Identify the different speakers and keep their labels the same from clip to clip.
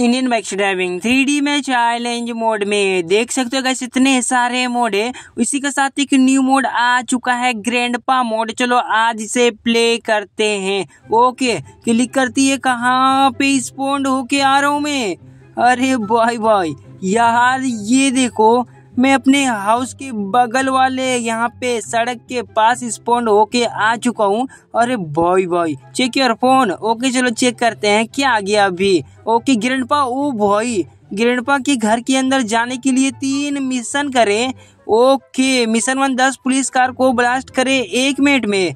Speaker 1: Indian bike driving three में challenge mode में देख सकते हो गैस इतने सारे मोड है उसी के साथ एक न्यू मोड आ चुका है ग्रैंडपा मोड चलो आज इसे प्ले करते हैं ओके क्लिक करती है कहाँ पे स्पॉन्ड होके आ रहा हूँ मैं अरे बॉय बॉय यार ये देखो मैं अपने हाउस के बगल वाले यहाँ पे सड़क के पास स्पॉन्ड होके आ चुका हूँ अरे boy boy check your phone okay चलो चेक करते हैं क्या आ गया अभी okay grandpa oh boy grandpa के घर के अंदर जाने के लिए तीन मिशन करें ओके मिशन वन दस पुलिस कार को ब्लास्ट करे एक मिनट में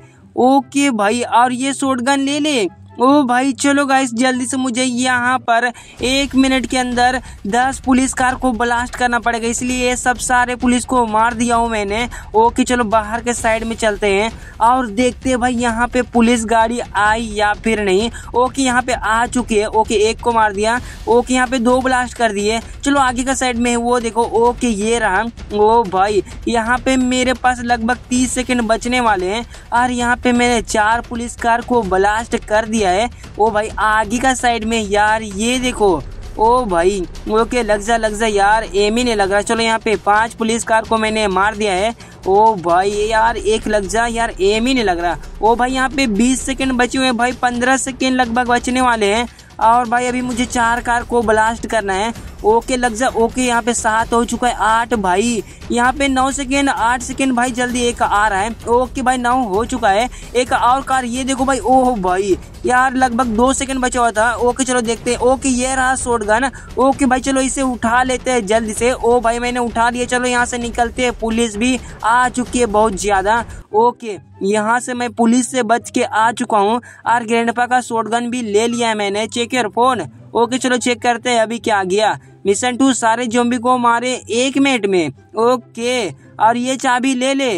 Speaker 1: ओके भाई और ये शॉटगन ले ले ओ भाई चलो गाइस जल्दी से मुझे यहाँ पर एक मिनट के अंदर दस पुलिस कार को ब्लास्ट करना पड़ेगा इसलिए सब सारे पुलिस को मार दिया हूँ मैंने ओके चलो बाहर के साइड में चलते हैं और देखते हैं भाई यहाँ पे पुलिस गाड़ी आई या फिर नहीं ओके यहाँ पे आ चुकी है ओके एक को मार दिया ओके यहाँ पे दो ब्लास्ट कर दिए चलो आगे का साइड में वो देखो ओके ये रहा ओ भाई यहाँ पे मेरे पास लगभग तीस सेकेंड बचने वाले हैं और यहाँ पे मैंने चार पुलिस कार को ब्लास्ट कर दिया किया है ओ भाई आगे का साइड में यार ये देखो ओ भाई ओके लग जा लग जा यार एम ही नहीं लग रहा चलो यहाँ पे पांच पुलिस कार को मैंने मार दिया है ओ भाई यार एक लग जा यार एम ही नहीं लग रहा ओ भाई यहाँ पे बीस सेकंड बचे हुए भाई पंद्रह सेकंड लगभग बचने वाले हैं और भाई अभी मुझे चार कार को ब्लास्ट करना है ओके लग जा ओके यहाँ पे सात हो चुका है आठ भाई यहाँ पे नौ सेकेंड आठ सेकेंड भाई जल्दी एक आ रहा है ओके भाई नौ हो चुका है एक और कार ये देखो भाई ओह भाई यार लगभग दो सेकंड बचा हुआ था ओके चलो देखते हैं ओके ये रहा शॉर्ट गन ओके भाई चलो इसे उठा लेते हैं जल्दी से ओ भाई मैंने उठा लिया चलो यहाँ से निकलते हैं पुलिस भी आ चुकी है बहुत ज़्यादा ओके यहाँ से मैं पुलिस से बच के आ चुका हूँ और ग्रैंडपा का शॉर्ट गन भी ले लिया है मैंने चेक योर फोन ओके चलो चेक करते हैं अभी क्या आ गया मिशन टू सारे जोम्बी को मारे एक मिनट में ओके और ये चाबी ले ले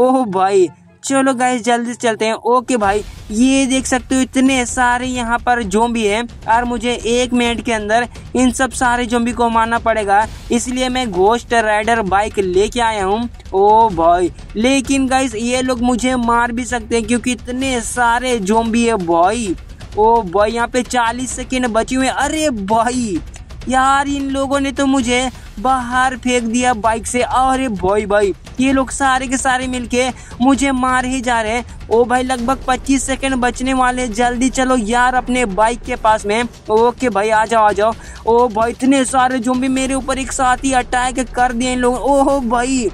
Speaker 1: ओह भाई चलो गाय जल्दी से चलते हैं ओके भाई ये देख सकते हो इतने सारे यहाँ पर जोम्बी हैं और मुझे एक मिनट के अंदर इन सब सारे जोम्बी को मारना पड़ेगा इसलिए मैं घोस्ट राइडर बाइक लेके आया हूँ ओ भाई लेकिन गाइस ये लोग मुझे मार भी सकते हैं क्योंकि इतने सारे जोम्बी है भाई ओ भाई यहाँ पे चालीस सेकेंड बची हुए अरे भाई यार इन लोगों ने तो मुझे बाहर फेंक दिया बाइक से अरे भाई भाई ये लोग सारे के सारे मिलके मुझे मार ही जा रहे ओ भाई लगभग 25 सेकंड बचने वाले जल्दी चलो यार अपने बाइक के पास में ओके भाई आ जाओ आ जाओ ओ भाई इतने सारे जो भी मेरे ऊपर एक साथ ही अटैक कर दिए इन लोगों ओहो भाई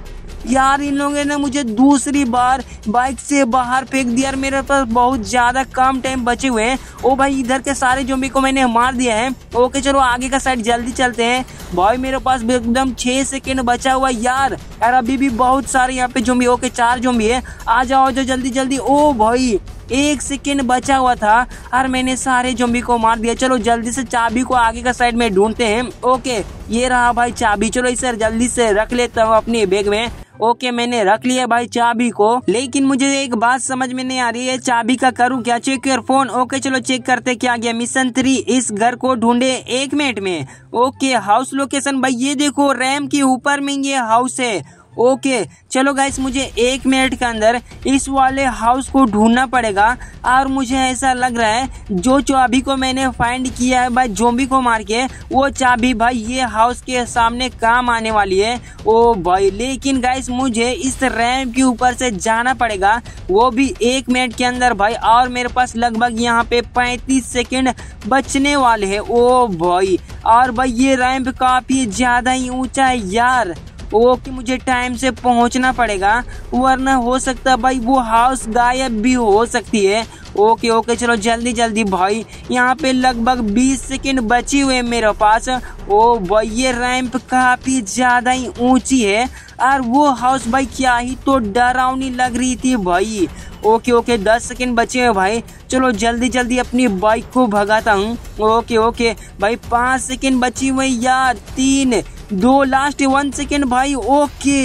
Speaker 1: यार इन लोगों ने मुझे दूसरी बार बाइक से बाहर फेंक दिया और मेरे पास बहुत ज़्यादा कम टाइम बचे हुए हैं ओ भाई इधर के सारे जोबी को मैंने मार दिया है ओके चलो आगे का साइड जल्दी चलते हैं भाई मेरे पास एकदम छह सेकेंड बचा हुआ यार यार अभी भी बहुत सारे यहाँ पे जोम्बी ओके चार जोम्बी है आ जाओ जो जल्दी जल्दी ओ भाई एक सेकेंड बचा हुआ था और मैंने सारे जम्बी को मार दिया चलो जल्दी से चाबी को आगे का साइड में ढूंढते हैं ओके ये रहा भाई चाबी चलो इसे जल्दी से रख लेता हूँ अपने बैग में ओके मैंने रख लिया भाई चाबी को लेकिन मुझे एक बात समझ में नहीं आ रही है चाबी का करूँ क्या चेक कर फोन ओके चलो चेक करते क्या गया मिशन थ्री इस घर को ढूंढे एक मिनट में ओके हाउस लोकेशन भाई ये देखो रैम के ऊपर में ये हाउस है ओके चलो गाइस मुझे एक मिनट के अंदर इस वाले हाउस को ढूंढना पड़ेगा और मुझे ऐसा लग रहा है जो चाबी को मैंने फाइंड किया है भाई जोबी को मार के वो चाबी भाई ये हाउस के सामने काम आने वाली है ओ भाई लेकिन गाइस मुझे इस रैम के ऊपर से जाना पड़ेगा वो भी एक मिनट के अंदर भाई और मेरे पास लगभग यहाँ पे पैंतीस सेकेंड बचने वाले है ओ भाई और भाई ये रैम्प काफ़ी ज़्यादा ही ऊंचा है यार वो कि मुझे टाइम से पहुंचना पड़ेगा वरना हो सकता भाई वो हाउस गायब भी हो सकती है ओके ओके चलो जल्दी जल्दी भाई यहाँ पे लगभग 20 सेकंड बची हुए मेरे पास ओ भाई ये रैंप काफ़ी ज़्यादा ही ऊंची है और वो हाउस भाई क्या ही तो डरावनी लग रही थी भाई ओके ओके दस सेकेंड बचे हुए भाई चलो जल्दी जल्दी अपनी बाइक को भगाता हूँ ओके ओके भाई पाँच सेकेंड बची हुई यार तीन दो लास्ट वन सेकेंड भाई ओके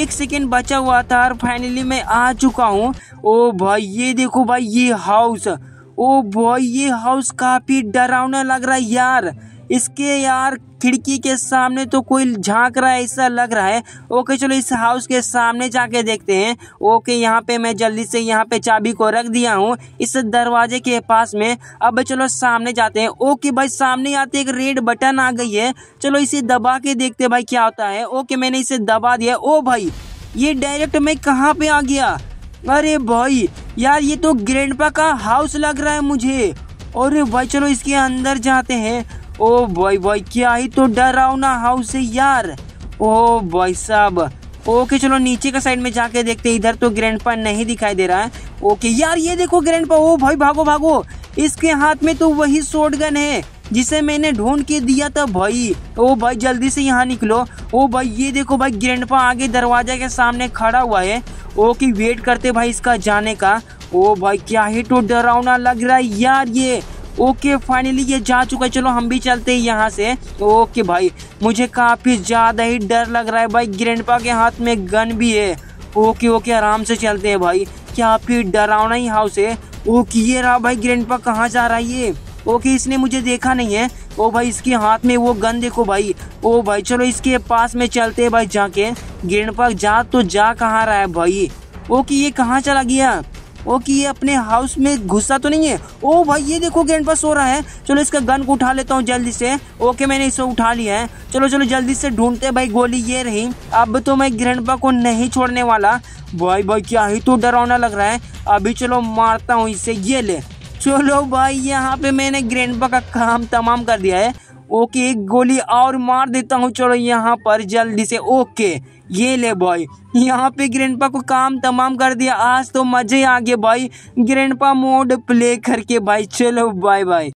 Speaker 1: एक सेकेंड बचा हुआ था और फाइनली मैं आ चुका हूँ ओ भाई ये देखो भाई ये हाउस ओ भाई ये हाउस काफी डरावना लग रहा है यार इसके यार खिड़की के सामने तो कोई झांक रहा है ऐसा लग रहा है ओके चलो इस हाउस के सामने जाके देखते हैं ओके यहाँ पे मैं जल्दी से यहाँ पे चाबी को रख दिया हूँ इस दरवाजे के पास में अब चलो सामने जाते हैं ओके भाई सामने आते एक रेड बटन आ गई है चलो इसे दबा के देखते भाई क्या होता है ओके मैंने इसे दबा दिया ओ भाई ये डायरेक्ट मैं कहाँ पे आ गया अरे भाई यार ये तो ग्रैंडपा का हाउस लग रहा है मुझे और भाई चलो इसके अंदर जाते हैं ओ बॉय बॉय क्या ही तो ना हाउस से यार ओ बॉय साहब ओके चलो नीचे का साइड में जाके देखते इधर तो पा नहीं दिखाई दे रहा है ओके यार ये देखो ग्रैंड ओ भाई भागो भागो इसके हाथ में तो वही गन है जिसे मैंने ढूंढ के दिया था भाई ओ भाई जल्दी से यहाँ निकलो ओ भाई ये देखो भाई पा आगे दरवाजे के सामने खड़ा हुआ है ओके वेट करते भाई इसका जाने का ओ भाई क्या ही तो डरावना लग रहा है यार ये ओके फाइनली ये जा चुका है चलो हम भी चलते हैं यहाँ से ओके भाई मुझे काफ़ी ज़्यादा ही डर लग रहा है भाई ग्रैंडपा के हाथ में गन भी है ओके ओके आराम से चलते हैं भाई क्या फिर डरावना ही हाउस है ओके ये रहा भाई ग्रैंडपा कहाँ जा रहा है ये ओके इसने मुझे देखा नहीं है ओ भाई इसके हाथ में वो गन देखो भाई ओ भाई चलो इसके पास में चलते हैं भाई जाके ग्रैंडपा जा तो जा कहाँ रहा है भाई ओके ये कहाँ चला गया वो कि ये अपने हाउस में घुसा तो नहीं है ओ भाई ये देखो ग्रैंड पास सो रहा है चलो इसका गन को उठा लेता हूँ जल्दी से ओके मैंने इसे उठा लिया है चलो चलो जल्दी से ढूंढते हैं भाई गोली ये रही अब तो मैं ग्रहणपा को नहीं छोड़ने वाला भाई भाई क्या ही तो डरावना लग रहा है अभी चलो मारता हूँ इसे ये ले चलो भाई यहाँ पे मैंने ग्रैंडपा का काम तमाम कर दिया है ओके एक गोली और मार देता हूँ चलो यहाँ पर जल्दी से ओके ये ले बॉय यहाँ पे ग्रैंडपा को काम तमाम कर दिया आज तो मजे आ गए भाई ग्रैंडपा मोड प्ले करके भाई चलो बाय बाय